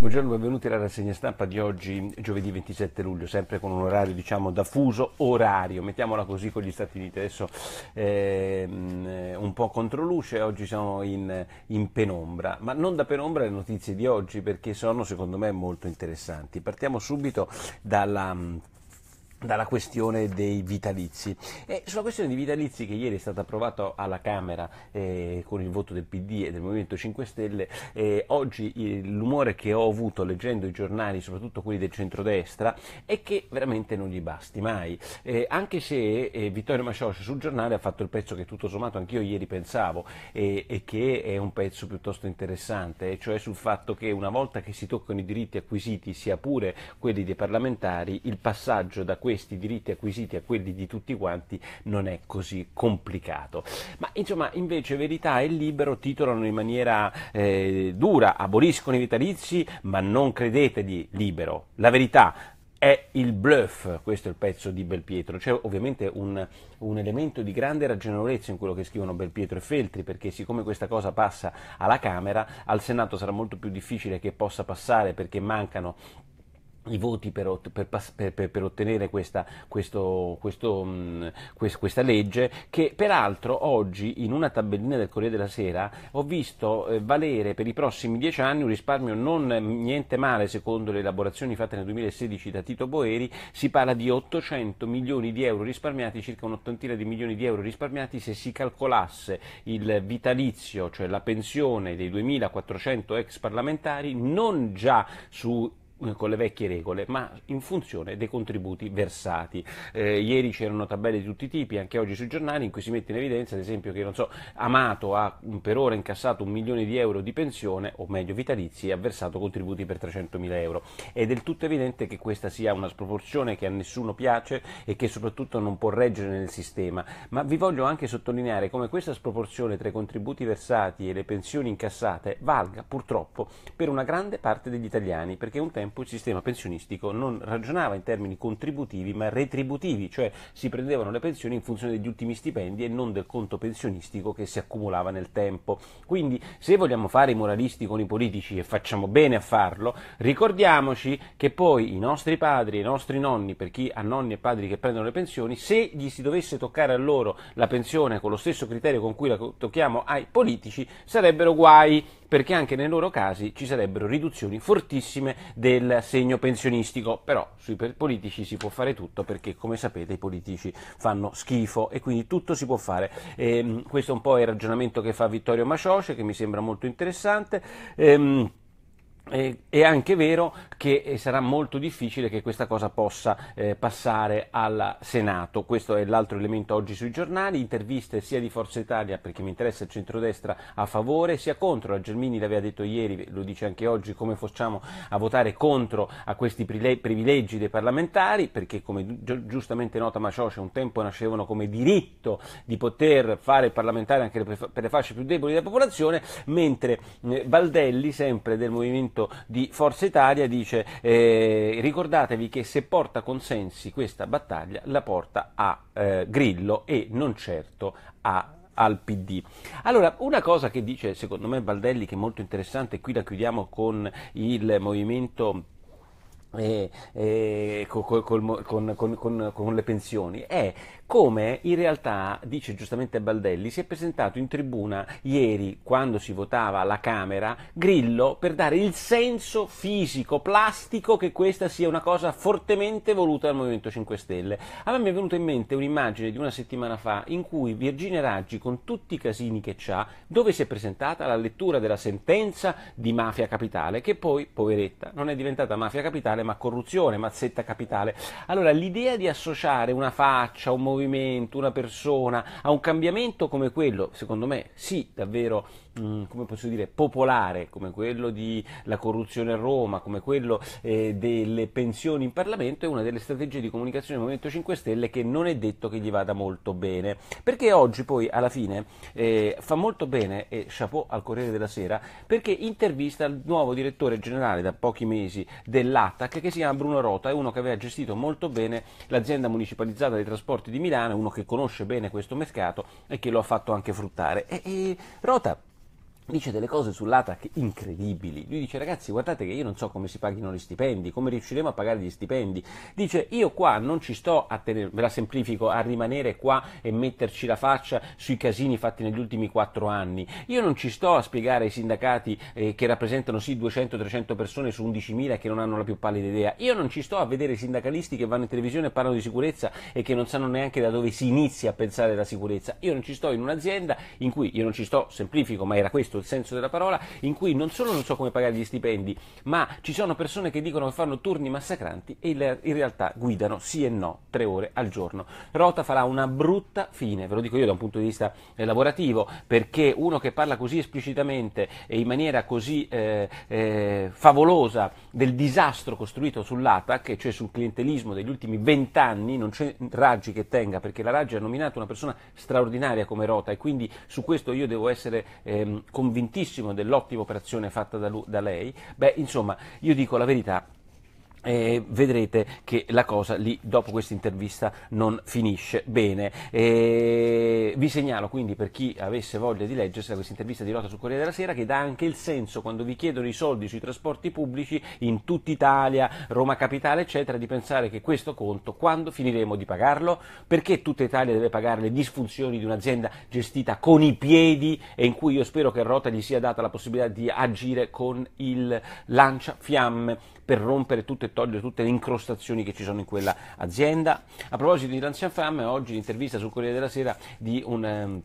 Buongiorno, benvenuti alla rassegna stampa di oggi, giovedì 27 luglio, sempre con un orario diciamo da fuso orario, mettiamola così con gli Stati Uniti, adesso ehm, eh, un po' contro luce, oggi siamo in, in, penombra, ma non da penombra le notizie di oggi perché sono secondo me molto interessanti. Partiamo subito dalla dalla questione dei vitalizi. E sulla questione dei vitalizi che ieri è stata approvata alla Camera eh, con il voto del PD e del Movimento 5 Stelle, eh, oggi l'umore che ho avuto leggendo i giornali, soprattutto quelli del centrodestra, è che veramente non gli basti mai. Eh, anche se eh, Vittorio Mascioscio sul giornale ha fatto il pezzo che tutto sommato anch'io ieri pensavo e che è un pezzo piuttosto interessante, cioè sul fatto che una volta che si toccano i diritti acquisiti, sia pure quelli dei parlamentari, il passaggio da quelli questi diritti acquisiti a quelli di tutti quanti non è così complicato. Ma insomma, invece Verità e Libero titolano in maniera eh, dura, aboliscono i vitalizi, ma non credete di Libero. La verità è il bluff, questo è il pezzo di Belpietro, c'è ovviamente un, un, elemento di grande ragionevolezza in quello che scrivono Belpietro e Feltri, perché siccome questa cosa passa alla Camera, al Senato sarà molto più difficile che possa passare perché mancano i voti per, per, per, per ottenere questa, questo, questo, mh, questa, legge, che peraltro oggi in una tabellina del Corriere della Sera ho visto eh, valere per i prossimi dieci anni un risparmio non eh, niente male secondo le elaborazioni fatte nel 2016 da Tito Boeri, si parla di 800 milioni di euro risparmiati, circa un'ottantina di milioni di euro risparmiati se si calcolasse il vitalizio, cioè la pensione dei 2400 ex parlamentari, non già su eh, con le vecchie regole, ma in funzione dei contributi versati. Eh, ieri c'erano tabelle di tutti i tipi, anche oggi sui giornali, in cui si mette in evidenza, ad esempio, che so, Amato ha mm, per ora incassato un milione di euro di pensione, o meglio vitalizi, e ha versato contributi per 300 mila euro. È del tutto evidente che questa sia una sproporzione che a nessuno piace e che soprattutto non può reggere nel sistema, ma vi voglio anche sottolineare come questa sproporzione tra i contributi versati e le pensioni incassate valga purtroppo per una grande parte degli italiani, perché un tempo tempo il sistema pensionistico non ragionava in termini contributivi ma retributivi, cioè si prendevano le pensioni in funzione degli ultimi stipendi e non del conto pensionistico che si accumulava nel tempo. Quindi se vogliamo fare i moralisti con i politici e facciamo bene a farlo, ricordiamoci che poi i nostri padri, i nostri nonni, per chi ha nonni e padri che prendono le pensioni, se gli si dovesse toccare a loro la pensione con lo stesso criterio con cui la tocchiamo ai politici, sarebbero guai perché anche nei loro casi ci sarebbero riduzioni fortissime del segno pensionistico, però sui politici si può fare tutto perché come sapete i politici fanno schifo e quindi tutto si può fare. Ehm, questo è un po' il ragionamento che fa Vittorio Macioce che mi sembra molto interessante. Ehm, è anche vero che eh, sarà molto difficile che questa cosa possa eh, passare al Senato. Questo è l'altro elemento oggi sui giornali. Interviste sia di Forza Italia, perché mi interessa il centrodestra a favore, sia contro. La Gelmini l'aveva detto ieri, lo dice anche oggi, come facciamo a votare contro a questi privilegi dei parlamentari, perché come giustamente nota Macioce un tempo nascevano come diritto di poter fare il parlamentare anche per le fasce più deboli della popolazione, mentre eh, Baldelli, sempre del Movimento Parlamento di Forza Italia dice eh, ricordatevi che se porta consensi questa battaglia la porta a eh, Grillo e non certo a al PD. Allora, una cosa che dice secondo me Baldelli che è molto interessante, e qui la chiudiamo con il movimento e, e, col, col, con, con, con, con, le pensioni è come in realtà dice giustamente Baldelli si è presentato in tribuna ieri quando si votava alla Camera Grillo per dare il senso fisico plastico che questa sia una cosa fortemente voluta dal Movimento 5 Stelle a me mi è venuta in mente un'immagine di una settimana fa in cui Virginia Raggi con tutti i casini che ha dove si è presentata la lettura della sentenza di mafia capitale che poi poveretta non è diventata mafia capitale capitale, ma corruzione, mazzetta capitale. Allora l'idea di associare una faccia, un movimento, una persona a un cambiamento come quello, secondo me sì, davvero Mm, come posso dire, popolare, come quello della corruzione a Roma, come quello eh, delle pensioni in Parlamento, è una delle strategie di comunicazione del Movimento 5 Stelle che non è detto che gli vada molto bene. Perché oggi poi, alla fine, eh, fa molto bene, e chapeau al Corriere della Sera, perché intervista il nuovo direttore generale da pochi mesi dell'ATAC, che si chiama Bruno Rota, è uno che aveva gestito molto bene l'azienda municipalizzata dei trasporti di Milano, uno che conosce bene questo mercato e che lo ha fatto anche fruttare. E, e, Rota dice delle cose sull'ATAC incredibili. Lui dice ragazzi guardate che io non so come si paghino gli stipendi, come riusciremo a pagare gli stipendi. Dice io qua non ci sto a tenere, ve la semplifico, a rimanere qua e metterci la faccia sui casini fatti negli ultimi quattro anni. Io non ci sto a spiegare ai sindacati eh, che rappresentano sì 200-300 persone su 11.000 che non hanno la più pallida idea. Io non ci sto a vedere i sindacalisti che vanno in televisione e parlano di sicurezza e che non sanno neanche da dove si inizia a pensare alla sicurezza. Io non ci sto in un'azienda in cui, io non ci sto, semplifico, ma era questo il senso della parola, in cui non solo non so come pagare gli stipendi, ma ci sono persone che dicono che fanno turni massacranti e in realtà guidano sì e no tre ore al giorno. Rota farà una brutta fine, ve lo dico io da un punto di vista eh, lavorativo, perché uno che parla così esplicitamente e in maniera così eh, eh, favolosa del disastro costruito sull'ATAC, cioè sul clientelismo degli ultimi vent'anni, non c'è Raggi che tenga, perché la Raggi ha nominato una persona straordinaria come Rota e quindi su questo io devo essere ehm, convintissimo dell'ottima operazione fatta da, lui, da lei, beh, insomma, io dico la verità, e vedrete che la cosa lì dopo questa intervista non finisce bene. E vi segnalo quindi per chi avesse voglia di leggersela questa intervista di Rota sul Corriere della Sera che dà anche il senso quando vi chiedono i soldi sui trasporti pubblici in tutta Italia, Roma Capitale eccetera, di pensare che questo conto quando finiremo di pagarlo? Perché tutta Italia deve pagare le disfunzioni di un'azienda gestita con i piedi e in cui io spero che a Rota gli sia data la possibilità di agire con il lanciafiamme? per rompere tutto e togliere tutte le incrostazioni che ci sono in quella azienda. A proposito di Lancia Fam, oggi l'intervista sul Corriere della Sera di un... Ehm,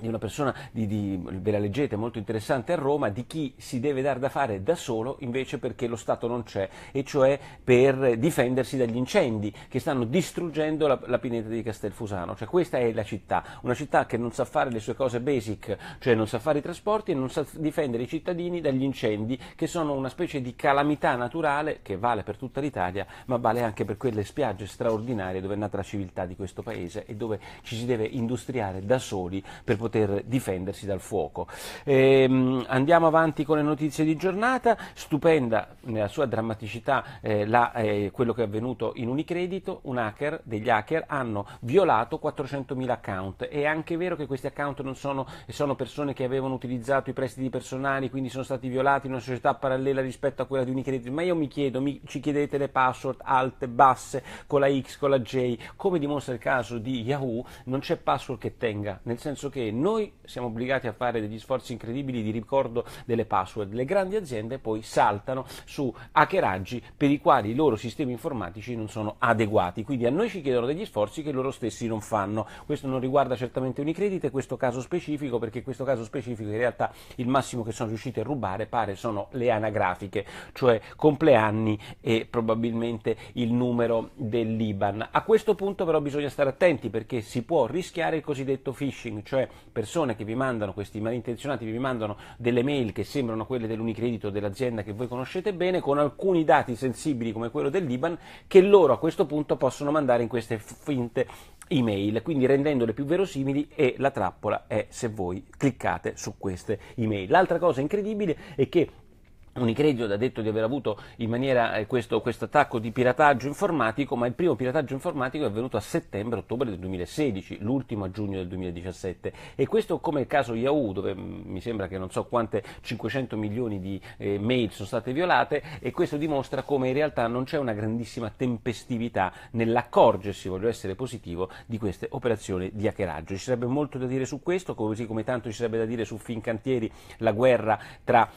di una persona, di, di, ve la leggete, molto interessante a Roma, di chi si deve dar da fare da solo invece perché lo Stato non c'è, e cioè per difendersi dagli incendi che stanno distruggendo la, la pineta di Castelfusano. Cioè, questa è la città, una città che non sa fare le sue cose basic, cioè non sa fare i trasporti e non sa difendere i cittadini dagli incendi, che sono una specie di calamità naturale che vale per tutta l'Italia, ma vale anche per quelle spiagge straordinarie dove è nata la civiltà di questo paese e dove ci si deve industriare da soli per poter difendersi dal fuoco. Ehm, andiamo avanti con le notizie di giornata, stupenda nella sua drammaticità eh, la, eh, quello che è avvenuto in Unicredito, un hacker, degli hacker hanno violato 400.000 account, è anche vero che questi account sono, sono persone che avevano utilizzato i prestiti personali, quindi sono stati violati in una società parallela rispetto a quella di Unicredito, ma io mi chiedo, mi, ci chiedete le password alte, basse, con la X, con la J, come dimostra il caso di Yahoo, non c'è password che tenga, nel senso che noi siamo obbligati a fare degli sforzi incredibili di ricordo delle password, le grandi aziende poi saltano su hackeraggi per i quali i loro sistemi informatici non sono adeguati, quindi a noi ci chiedono degli sforzi che loro stessi non fanno. Questo non riguarda certamente Unicredit e questo caso specifico, perché in questo caso specifico in realtà il massimo che sono riusciti a rubare pare sono le anagrafiche, cioè compleanni e probabilmente il numero dell'IBAN. A questo punto però bisogna stare attenti perché si può rischiare il cosiddetto phishing, cioè persone che vi mandano, questi malintenzionati vi mandano delle mail che sembrano quelle dell'Unicredito dell'azienda che voi conoscete bene, con alcuni dati sensibili come quello del Liban che loro a questo punto possono mandare in queste finte email, quindi rendendole più verosimili e la trappola è se voi cliccate su queste email. L'altra cosa incredibile è che Unicredit ha detto di aver avuto in maniera eh, questo attacco di pirataggio informatico, ma il primo pirataggio informatico è avvenuto a settembre-ottobre del 2016, l'ultimo a giugno del 2017 e questo come il caso Yahoo, dove mm, mi sembra che non so quante 500 milioni di eh, mail sono state violate e questo dimostra come in realtà non c'è una grandissima tempestività nell'accorgersi, voglio essere positivo, di queste operazioni di hackeraggio. Ci sarebbe molto da dire su questo, così come tanto ci sarebbe da dire su Fincantieri, la guerra tra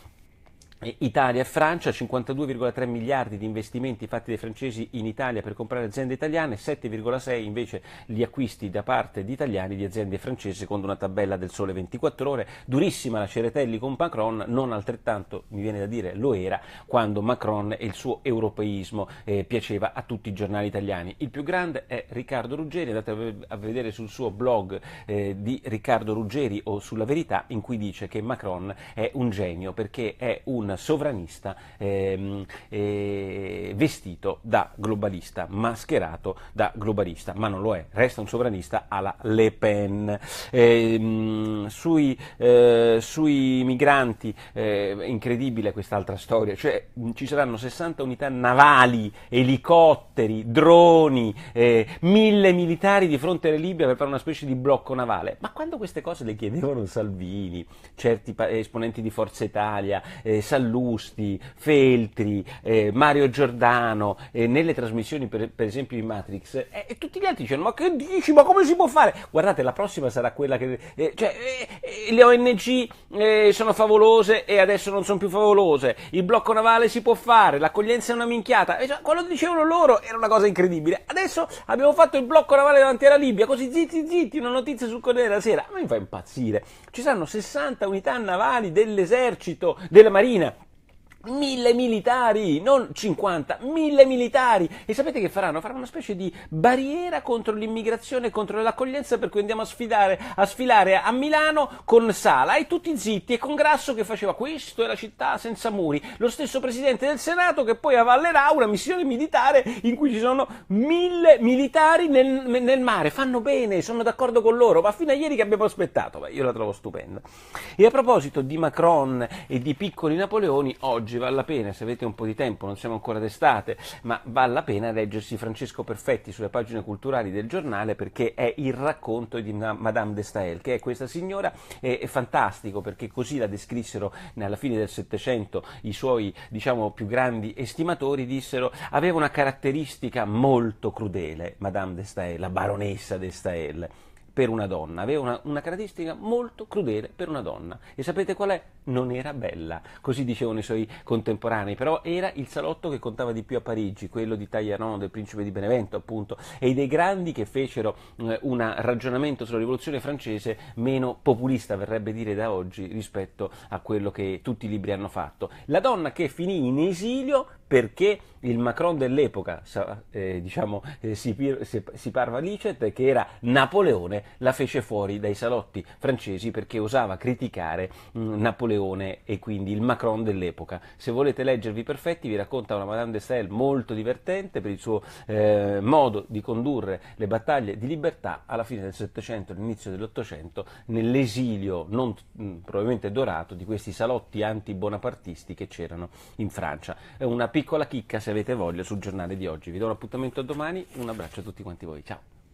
Italia e Francia, 52,3 miliardi di investimenti fatti dai francesi in Italia per comprare aziende italiane, 7,6 invece gli acquisti da parte di italiani di aziende francesi secondo una tabella del Sole 24 Ore. Durissima la Ceretelli con Macron, non altrettanto, mi viene da dire, lo era quando Macron e il suo europeismo eh, piaceva a tutti i giornali italiani. Il più grande è Riccardo Ruggeri, andate a vedere sul suo blog eh, di Riccardo Ruggeri o sulla Verità in cui dice che Macron è un genio perché è un un sovranista ehm, eh, vestito da globalista, mascherato da globalista, ma non lo è, resta un sovranista alla Le Pen. Eh, sui, eh, sui, migranti, eh, incredibile quest'altra storia, cioè ci saranno 60 unità navali, elicotteri, droni, eh, mille militari di fronte alla Libia per fare una specie di blocco navale. Ma quando queste cose le chiedevano Salvini, certi pa- esponenti di Forza Italia, eh, Sallusti, Feltri, eh, Mario Giordano, eh, nelle trasmissioni per, per, esempio in Matrix, eh, e tutti gli altri dicono ma che dici, ma come si può fare? Guardate, la prossima sarà quella che... Eh, cioè, eh, le ONG eh, sono favolose e adesso non sono più favolose, il blocco navale si può fare, l'accoglienza è una minchiata, e cioè, quello dicevano loro era una cosa incredibile, adesso abbiamo fatto il blocco navale davanti alla Libia, così zitti zitti, una notizia sul Corriere della Sera, a me mi fa impazzire ci saranno 60 unità navali dell'esercito, della marina, Mille militari, non 50, mille militari. E sapete che faranno? Faranno una specie di barriera contro l'immigrazione, contro l'accoglienza, per cui andiamo a, sfidare, a sfilare a Milano con Sala e tutti zitti e con Grasso che faceva questo è la città senza muri. Lo stesso presidente del Senato che poi avallerà una missione militare in cui ci sono mille militari nel, nel mare. Fanno bene, sono d'accordo con loro, ma fino a ieri che abbiamo aspettato, Beh, io la trovo stupenda. E a proposito di Macron e di piccoli Napoleoni, oggi oggi vale la pena, se avete un po' di tempo, non siamo ancora d'estate, ma vale la pena leggersi Francesco Perfetti sulle pagine culturali del giornale perché è il racconto di Madame de Stael, che è questa signora, è, è fantastico perché così la descrissero alla fine del Settecento i suoi diciamo, più grandi estimatori, dissero aveva una caratteristica molto crudele Madame de Stael, la baronessa de Stael per una donna, aveva una, una caratteristica molto crudele per una donna e sapete qual è? non era bella, così dicevano i suoi contemporanei, però era il salotto che contava di più a Parigi, quello di Tagliaron, del principe di Benevento appunto, e dei grandi che fecero eh, un ragionamento sulla rivoluzione francese meno populista, verrebbe dire da oggi, rispetto a quello che tutti i libri hanno fatto. La donna che finì in esilio perché il Macron dell'epoca, eh, diciamo, eh, si, si parva licet, che era Napoleone, la fece fuori dai salotti francesi perché osava criticare mh, Napoleone Napoleone e quindi il Macron dell'epoca. Se volete leggervi perfetti vi racconta una Madame de Stael molto divertente per il suo eh, modo di condurre le battaglie di libertà alla fine del Settecento, all'inizio dell'Ottocento, nell'esilio non mh, mm, probabilmente dorato di questi salotti anti-bonapartisti che c'erano in Francia. È una piccola chicca se avete voglia sul giornale di oggi. Vi do un appuntamento a domani, un abbraccio a tutti quanti voi, ciao!